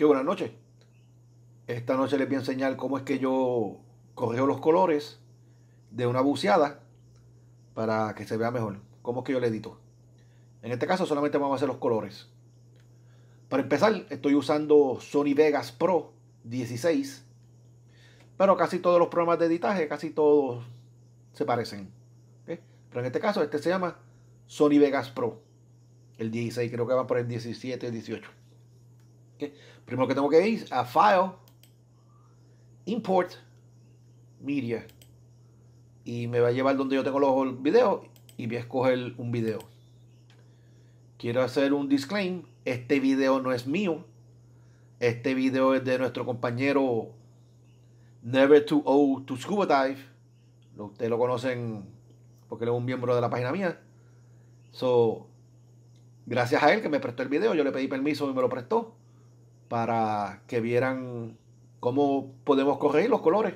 Qué buenas noches. Esta noche les voy a enseñar cómo es que yo corrijo los colores de una buceada para que se vea mejor. Cómo es que yo le edito. En este caso solamente vamos a hacer los colores. Para empezar, estoy usando Sony Vegas Pro 16. Pero casi todos los programas de editaje, casi todos se parecen. Pero en este caso, este se llama Sony Vegas Pro. El 16, creo que va por el 17 18. Primero que tengo que ir a File, Import, Media. Y me va a llevar donde yo tengo los videos y voy a escoger un video. Quiero hacer un disclaim. Este video no es mío. Este video es de nuestro compañero Never Too Old to Scuba Dive. Ustedes lo conocen porque él es un miembro de la página mía. So, gracias a él que me prestó el video, yo le pedí permiso y me lo prestó para que vieran cómo podemos corregir los colores.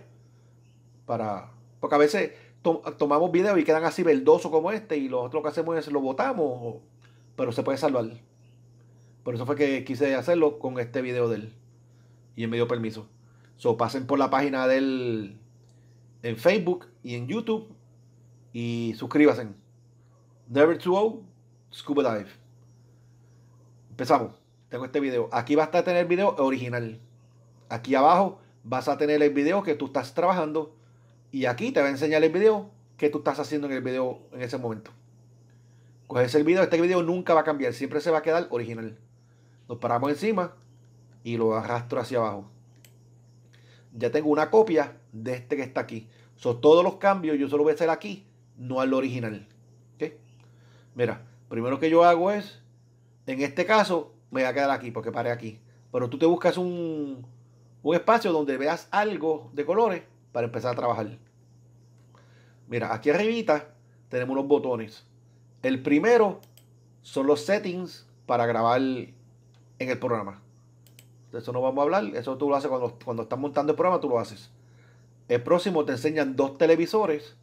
Para, porque a veces tomamos videos y quedan así verdosos como este y lo lo que hacemos es lo botamos, pero se puede salvar. Por eso fue que quise hacerlo con este video de él. Y él me dio permiso. So, pasen por la página de él en Facebook y en YouTube y suscríbanse. Never Too Old, Scuba Dive. Empezamos tengo este video. Aquí vas a tener el video original. Aquí abajo vas a tener el video que tú estás trabajando. Y aquí te va a enseñar el video que tú estás haciendo en el video en ese momento. Coges el video, este video nunca va a cambiar, siempre se va a quedar original. Nos paramos encima y lo arrastro hacia abajo. Ya tengo una copia de este que está aquí. Son todos los cambios yo solo voy a hacer aquí, no al original. Mira, primero que yo hago es, en este caso, me voy a quedar aquí porque paré aquí. Pero tú te buscas un, espacio donde veas algo de colores para empezar a trabajar. Mira, aquí arribita tenemos unos botones. El primero son los settings para grabar en el programa. De eso no vamos a hablar. Eso tú lo haces cuando, estás montando el programa, tú lo haces. El próximo te enseñan dos televisores.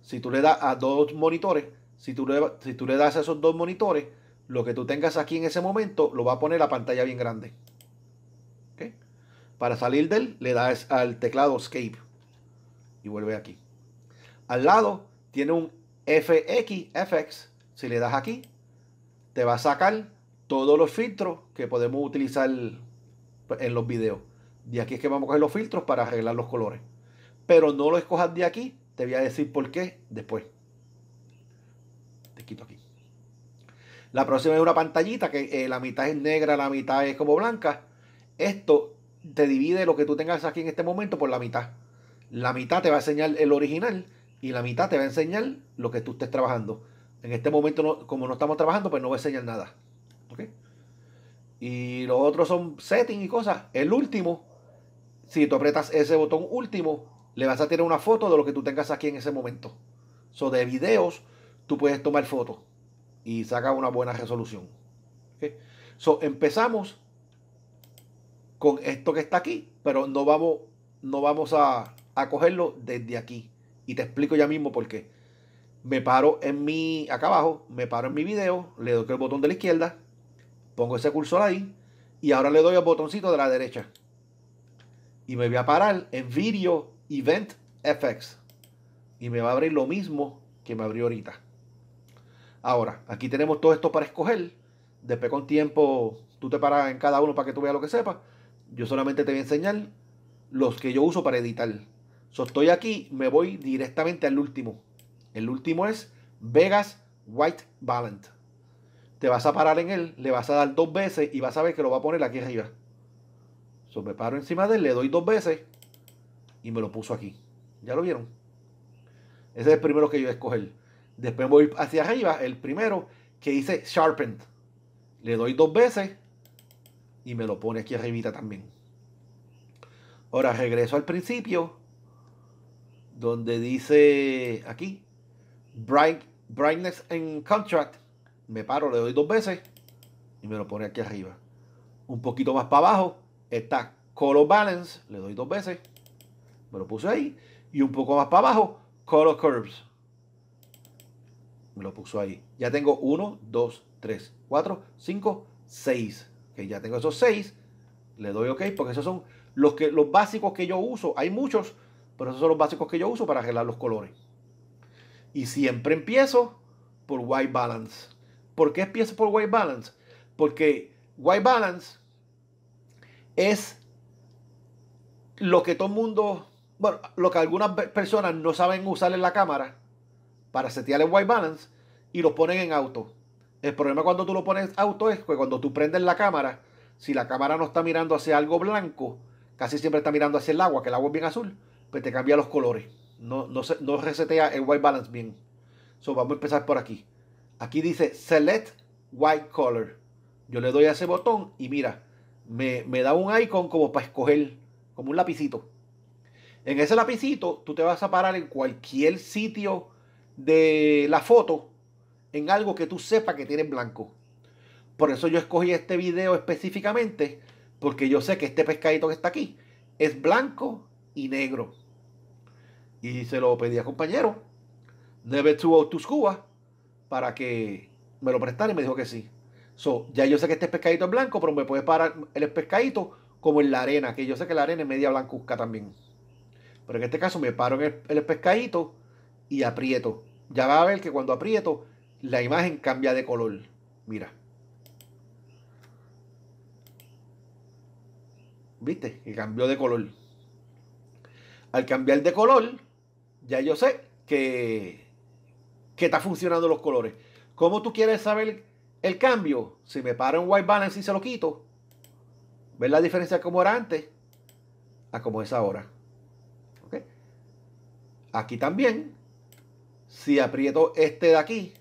Si tú le das a dos monitores, si tú le, si tú le das a esos dos monitores, lo que tú tengas aquí en ese momento lo va a poner la pantalla bien grande. Para salir de él, le das al teclado Escape y vuelve aquí. Al lado tiene un FX, FX. Si le das aquí, te va a sacar todos los filtros que podemos utilizar en los videos. De aquí es que vamos a coger los filtros para arreglar los colores. Pero no lo escojas de aquí, te voy a decir por qué después. Te quito aquí. La próxima es una pantallita que eh, la mitad es negra, la mitad es como blanca. Esto te divide lo que tú tengas aquí en este momento por la mitad. La mitad te va a enseñar el original y la mitad te va a enseñar lo que tú estés trabajando. En este momento, como no estamos trabajando, pues no va a enseñar nada. Y los otros son setting y cosas. El último, si tú apretas ese botón último, le vas a tener una foto de lo que tú tengas aquí en ese momento. So, de videos, tú puedes tomar fotos y saca una buena resolución. empezamos con esto que está aquí, pero no vamos, no vamos a, cogerlo desde aquí. Y te explico ya mismo por qué. Me paro en mi, acá abajo, me paro en mi video, le doy el botón de la izquierda, pongo ese cursor ahí y ahora le doy al botoncito de la derecha. Y me voy a parar en Video Event FX. Y me va a abrir lo mismo que me abrió ahorita. Ahora, aquí tenemos todo esto para escoger. Después con tiempo tú te paras en cada uno para que tú veas lo que sepas. Yo solamente te voy a enseñar los que yo uso para editar. So, estoy aquí, me voy directamente al último. El último es Vegas White Balance. Te vas a parar en él, le vas a dar dos veces y vas a ver que lo va a poner aquí arriba. So, me paro encima de él, le doy dos veces y me lo puso aquí. ¿Ya lo vieron? Ese es el primero que yo voy a escoger. Después voy hacia arriba, el primero que dice Sharpened. Le doy dos veces y me lo pone aquí arribita también. Ahora regreso al principio, donde dice aquí, Bright, Brightness and Contract. Me paro, le doy dos veces y me lo pone aquí arriba. Un poquito más para abajo está Color Balance, le doy dos veces, me lo puse ahí. Y un poco más para abajo, Color Curves me lo puso ahí. Ya tengo 1, 2, 3, 4, 5, 6. Que ya tengo esos 6. Le doy OK porque esos son los, que, los básicos que yo uso. Hay muchos, pero esos son los básicos que yo uso para arreglar los colores. Y siempre empiezo por white balance. ¿Por qué empiezo por white balance? Porque white balance es lo que todo el mundo, bueno, lo que algunas personas no saben usar en la cámara para setear el white balance y lo ponen en auto. El problema cuando tú lo pones auto es que cuando tú prendes la cámara, si la cámara no está mirando hacia algo blanco, casi siempre está mirando hacia el agua, que el agua es bien azul, pues te cambia los colores. No, resetea el white balance bien. vamos a empezar por aquí. Aquí dice Select White Color. Yo le doy a ese botón y mira, me, me da un icon como para escoger, como un lapicito. En ese lapicito, tú te vas a parar en cualquier sitio de la foto en algo que tú sepas que tiene blanco. Por eso yo escogí este video específicamente, porque yo sé que este pescadito que está aquí es blanco y negro. Y se lo pedí a compañero, Never Tubo tus to para que me lo prestara y me dijo que sí. So, ya yo sé que este pescadito es blanco, pero me puede parar el pescadito como en la arena, que yo sé que la arena es media blancuzca también. Pero en este caso me paro en el pescadito y aprieto ya va a ver que cuando aprieto, la imagen cambia de color. Mira. ¿Viste? Que cambió de color. Al cambiar de color, ya yo sé que, que está funcionando los colores. ¿Cómo tú quieres saber el cambio? Si me paro en white balance y se lo quito. ¿Ves la diferencia como era antes? A como es ahora. Aquí también si aprieto este de aquí,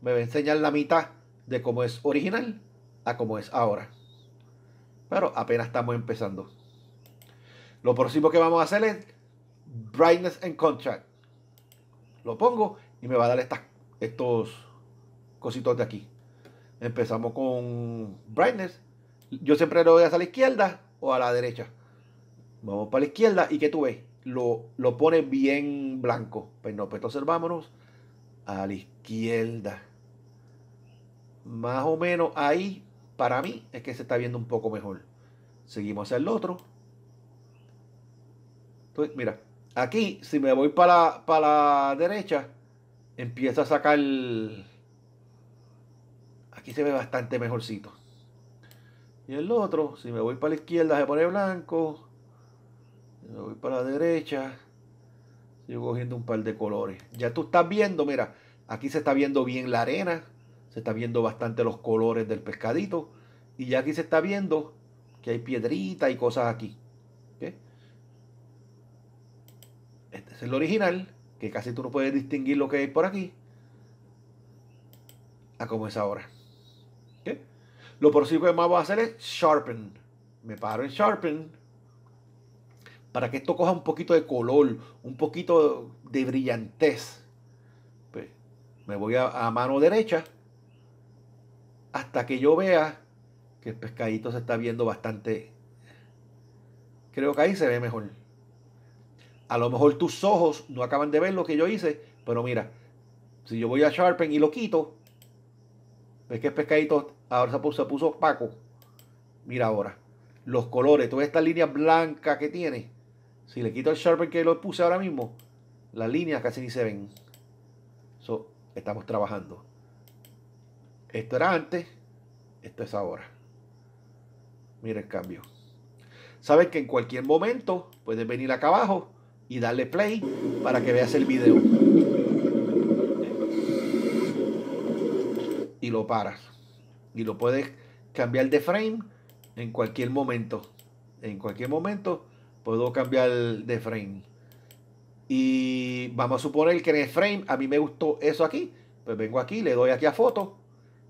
me va a enseñar la mitad de cómo es original a cómo es ahora. Pero apenas estamos empezando. Lo próximo que vamos a hacer es Brightness and Contrast. Lo pongo y me va a dar estos cositos de aquí. Empezamos con Brightness. Yo siempre lo voy a la izquierda o a la derecha. Vamos para la izquierda y que tú ves? lo, pone bien blanco. Pues no, pues entonces vámonos a la izquierda. Más o menos ahí, para mí, es que se está viendo un poco mejor. Seguimos hacia el otro. mira, aquí, si me voy para la, para la derecha, empieza a sacar... Aquí se ve bastante mejorcito. Y el otro, si me voy para la izquierda, se pone blanco voy para la derecha. Sigo cogiendo un par de colores. Ya tú estás viendo, mira, aquí se está viendo bien la arena. Se está viendo bastante los colores del pescadito. Y ya aquí se está viendo que hay piedrita y cosas aquí. Este es el original, que casi tú no puedes distinguir lo que hay por aquí. A como es ahora. Lo próximo que más va a hacer es sharpen. Me paro en sharpen para que esto coja un poquito de color, un poquito de brillantez. Pues, me voy a, mano derecha hasta que yo vea que el pescadito se está viendo bastante. Creo que ahí se ve mejor. A lo mejor tus ojos no acaban de ver lo que yo hice, pero mira, si yo voy a Sharpen y lo quito, ves que el pescadito ahora se puso, opaco. Mira ahora, los colores, Toda esta línea blanca que tiene, si le quito el sharpen que lo puse ahora mismo, las líneas casi ni se ven. estamos trabajando. Esto era antes, esto es ahora. Mira el cambio. Sabes que en cualquier momento puedes venir acá abajo y darle play para que veas el video. Y lo paras. Y lo puedes cambiar de frame en cualquier momento. En cualquier momento Puedo cambiar de frame. Y vamos a suponer que en el frame a mí me gustó eso aquí. Pues vengo aquí, le doy aquí a foto.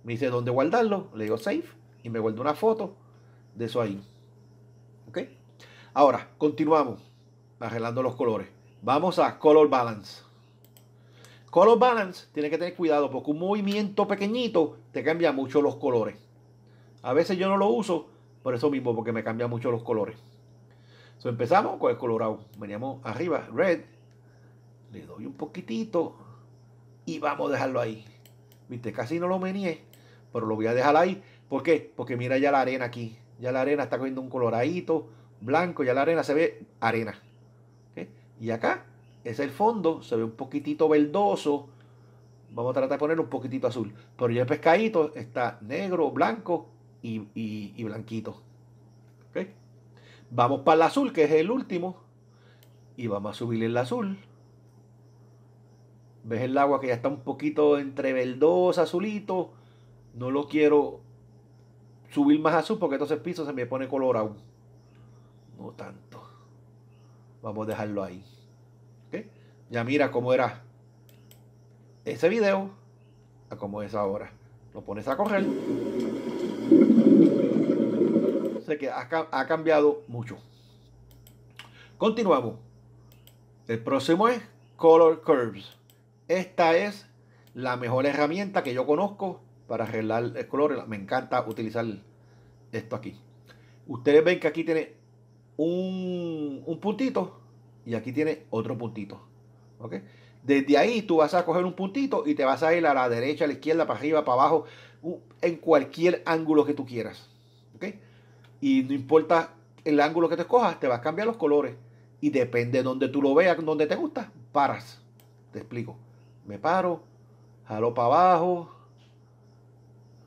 Me dice dónde guardarlo. Le digo save. Y me guardo una foto de eso ahí. ¿Ok? Ahora, continuamos arreglando los colores. Vamos a color balance. Color balance tiene que tener cuidado porque un movimiento pequeñito te cambia mucho los colores. A veces yo no lo uso por eso mismo, porque me cambia mucho los colores empezamos con el colorado. Veníamos arriba, red. Le doy un poquitito y vamos a dejarlo ahí. Viste, casi no lo meneé, pero lo voy a dejar ahí. ¿Por qué? Porque mira ya la arena aquí. Ya la arena está cogiendo un coloradito blanco. Ya la arena se ve arena. Y acá es el fondo. Se ve un poquitito verdoso. Vamos a tratar de poner un poquitito azul. Pero ya el pescadito está negro, blanco y, y, y blanquito. ¿Okay? Vamos para el azul, que es el último. Y vamos a subir el azul. ¿Ves el agua que ya está un poquito entre verdoso, azulito? No lo quiero subir más azul porque entonces el piso se me pone color aún No tanto. Vamos a dejarlo ahí. Ya mira cómo era ese video a cómo es ahora. Lo pones a correr que ha, ha cambiado mucho. Continuamos. El próximo es Color Curves. Esta es la mejor herramienta que yo conozco para arreglar el color. Me encanta utilizar esto aquí. Ustedes ven que aquí tiene un, puntito y aquí tiene otro puntito. ¿ok? Desde ahí tú vas a coger un puntito y te vas a ir a la derecha, a la izquierda, para arriba, para abajo, en cualquier ángulo que tú quieras. ¿ok? Y no importa el ángulo que te escojas, te vas a cambiar los colores. Y depende de donde tú lo veas, donde te gusta, paras. Te explico. Me paro, jalo para abajo,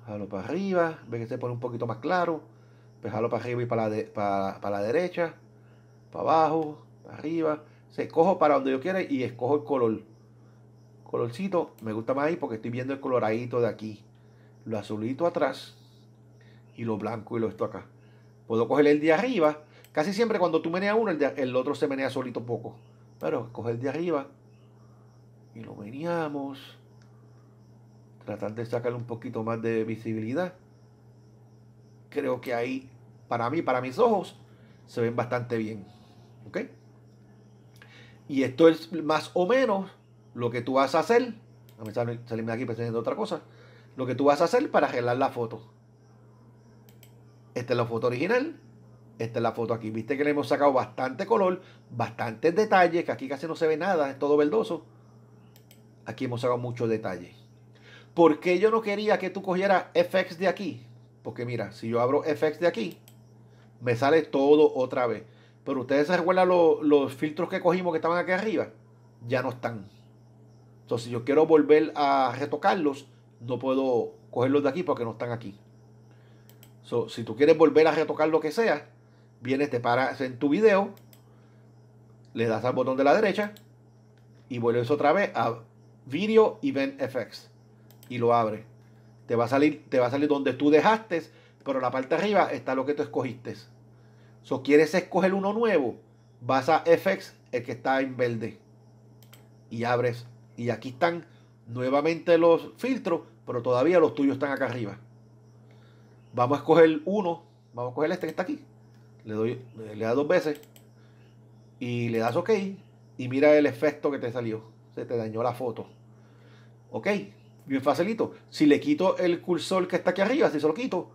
jalo para arriba, Ve que se pone un poquito más claro. Pues jalo para arriba y para la, para, la derecha, para abajo, para arriba. se cojo para donde yo quiera y escojo el color. Colorcito, me gusta más ahí porque estoy viendo el coloradito de aquí. Lo azulito atrás y lo blanco y lo esto acá. Puedo coger el de arriba. Casi siempre cuando tú meneas uno, el, otro se menea solito poco. Pero coger el de arriba y lo meneamos. tratando de sacarle un poquito más de visibilidad. Creo que ahí, para mí, para mis ojos, se ven bastante bien. ¿Ok? Y esto es más o menos lo que tú vas a hacer. A mí salirme de aquí pensando otra cosa. Lo que tú vas a hacer para arreglar la foto. Esta es la foto original. Esta es la foto aquí. Viste que le hemos sacado bastante color, bastantes detalles, que aquí casi no se ve nada, es todo verdoso. Aquí hemos sacado muchos detalles. ¿Por qué yo no quería que tú cogieras FX de aquí? Porque mira, si yo abro FX de aquí, me sale todo otra vez. Pero ustedes se recuerdan los filtros que cogimos que estaban aquí arriba. Ya no están. Entonces, si yo quiero volver a retocarlos, no puedo cogerlos de aquí porque no están aquí si tú quieres volver a retocar lo que sea, vienes, te paras en tu video, le das al botón de la derecha y vuelves otra vez a Video Event Effects y lo abres. Te va a salir, te va a salir donde tú dejaste, pero en la parte de arriba está lo que tú escogiste. Si quieres escoger uno nuevo, vas a FX, el que está en verde, y abres. Y aquí están nuevamente los filtros, pero todavía los tuyos están acá arriba. Vamos a escoger uno. Vamos a coger este que está aquí. Le doy, le da dos veces. Y le das OK. Y mira el efecto que te salió. Se te dañó la foto. OK. Bien facilito. Si le quito el cursor que está aquí arriba, si se lo quito,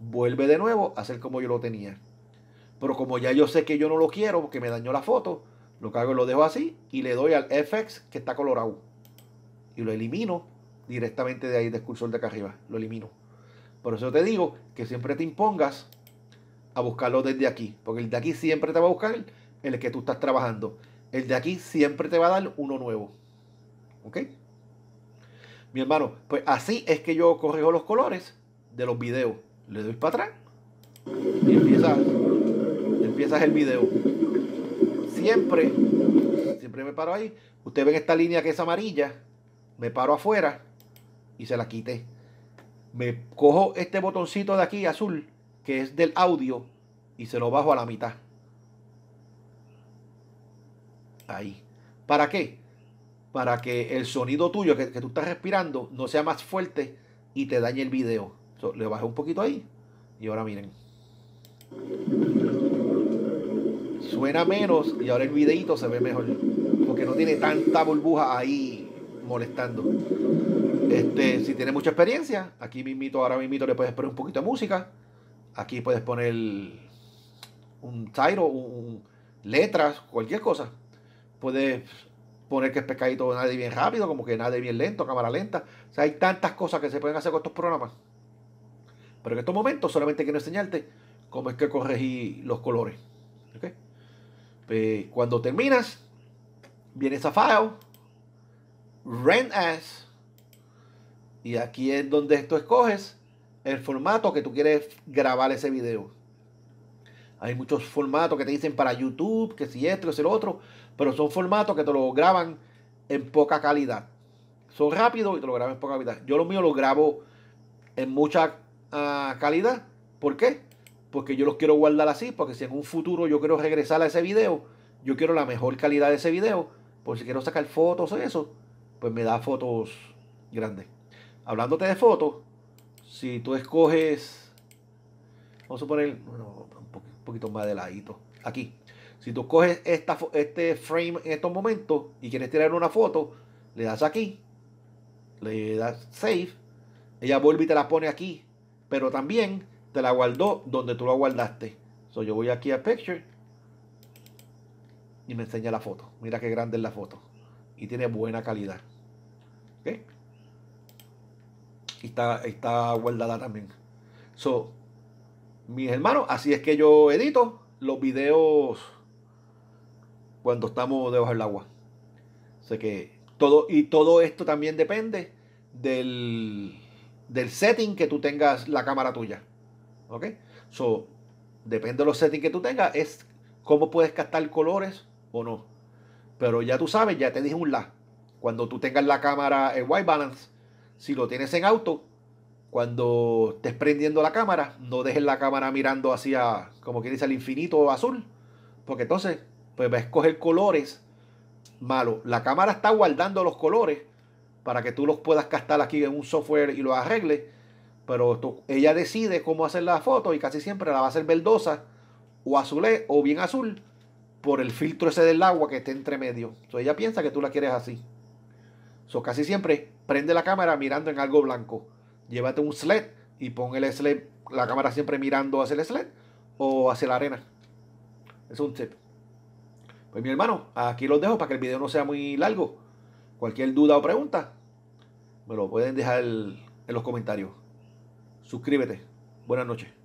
vuelve de nuevo a hacer como yo lo tenía. Pero como ya yo sé que yo no lo quiero porque me dañó la foto, lo cago lo dejo así y le doy al FX que está colorado. Y lo elimino directamente de ahí del cursor de acá arriba. Lo elimino. Por eso te digo que siempre te impongas a buscarlo desde aquí, porque el de aquí siempre te va a buscar el que tú estás trabajando. El de aquí siempre te va a dar uno nuevo. ¿Ok? Mi hermano, pues así es que yo corrijo los colores de los videos. Le doy para atrás y empieza el video. Siempre, siempre me paro ahí. Usted ven esta línea que es amarilla, me paro afuera y se la quité me cojo este botoncito de aquí azul, que es del audio, y se lo bajo a la mitad. Ahí. ¿Para qué? Para que el sonido tuyo que, tú estás respirando no sea más fuerte y te dañe el video. le bajé un poquito ahí y ahora miren. Suena menos y ahora el videito se ve mejor. Porque no tiene tanta burbuja ahí molestando. Este, si tienes mucha experiencia, aquí mismito, ahora mismito le puedes poner un poquito de música. Aquí puedes poner un tiro, letras, cualquier cosa. Puedes poner que es pescadito nadie bien rápido, como que nadie bien lento, cámara lenta. O sea, hay tantas cosas que se pueden hacer con estos programas. Pero en estos momentos solamente quiero enseñarte cómo es que corregí los colores. ¿Okay? Pues, cuando terminas, viene a File, Rent As, y aquí es donde tú escoges el formato que tú quieres grabar ese video. Hay muchos formatos que te dicen para YouTube, que si esto, que si lo otro, pero son formatos que te lo graban en poca calidad. Son rápidos y te lo graban en poca calidad. Yo lo mío lo grabo en mucha ah, calidad. ¿Por qué? Porque yo los quiero guardar así, porque si en un futuro yo quiero regresar a ese video, yo quiero la mejor calidad de ese video, por si quiero sacar fotos o eso, pues me da fotos grandes hablándote de fotos, si tú escoges, vamos a poner un poquito más de ladito, aquí. Si tú coges esta, este frame en estos momentos y quieres tirar una foto, le das aquí, le das save, ella vuelve y te la pone aquí, pero también te la guardó donde tú la guardaste. So, yo voy aquí a Picture y me enseña la foto. Mira qué grande es la foto. Y tiene buena calidad. ¿Okay? y está, está guardada también. So, mis hermanos, así es que yo edito los videos cuando estamos debajo del agua. Sé que todo, y todo esto también depende del, del setting que tú tengas la cámara tuya. ¿Ok? So, depende de los settings que tú tengas, es cómo puedes captar colores o no. Pero ya tú sabes, ya te dije un la. Cuando tú tengas la cámara en white balance, si lo tienes en auto, cuando estés prendiendo la cámara, no dejes la cámara mirando hacia, como que dice, al infinito azul, porque entonces pues va a escoger colores malos. La cámara está guardando los colores para que tú los puedas castar aquí en un software y los arregles, pero ella decide cómo hacer la foto y casi siempre la va a hacer verdosa o azulé o bien azul por el filtro ese del agua que esté entre medio. Entonces ella piensa que tú la quieres así. So, casi siempre prende la cámara mirando en algo blanco. Llévate un sled y pon el sled, la cámara siempre mirando hacia el sled o hacia la arena. Es un tip. Pues mi hermano, aquí los dejo para que el video no sea muy largo. Cualquier duda o pregunta, me lo pueden dejar en los comentarios. Suscríbete. Buenas noches.